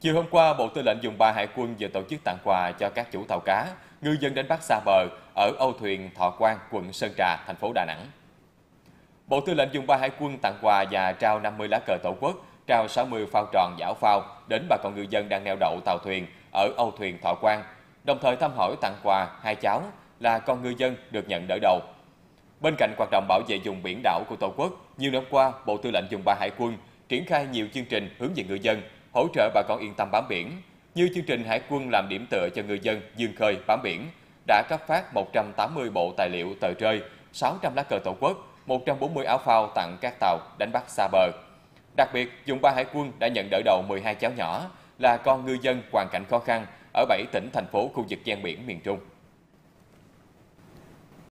Chiều hôm qua, Bộ Tư lệnh Dùng 3 Hải quân vừa tổ chức tặng quà cho các chủ tàu cá, ngư dân đánh bắt xa bờ ở Âu Thuyền Thọ Quang, quận Sơn Trà, thành phố Đà Nẵng. Bộ Tư lệnh Dùng 3 Hải quân tặng quà và trao 50 lá cờ Tổ quốc, trao 60 phao tròn giảo phao đến bà con ngư dân đang neo đậu tàu thuyền ở Âu Thuyền Thọ Quang, đồng thời thăm hỏi tặng quà hai cháu là con ngư dân được nhận đỡ đầu. Bên cạnh hoạt động bảo vệ vùng biển đảo của Tổ quốc, nhiều năm qua, Bộ Tư lệnh Dùng 3 Hải quân triển khai nhiều chương trình hướng về ngư dân, hỗ trợ bà con yên tâm bám biển, như chương trình Hải quân làm điểm tựa cho người dân dương khơi bám biển đã cấp phát 180 bộ tài liệu tờ rơi, 600 lá cờ Tổ quốc, 140 áo phao tặng các tàu đánh bắt xa bờ. Đặc biệt, dùng ba hải quân đã nhận đỡ đầu 12 cháu nhỏ là con ngư dân hoàn cảnh khó khăn ở 7 tỉnh thành phố khu vực ven biển miền Trung.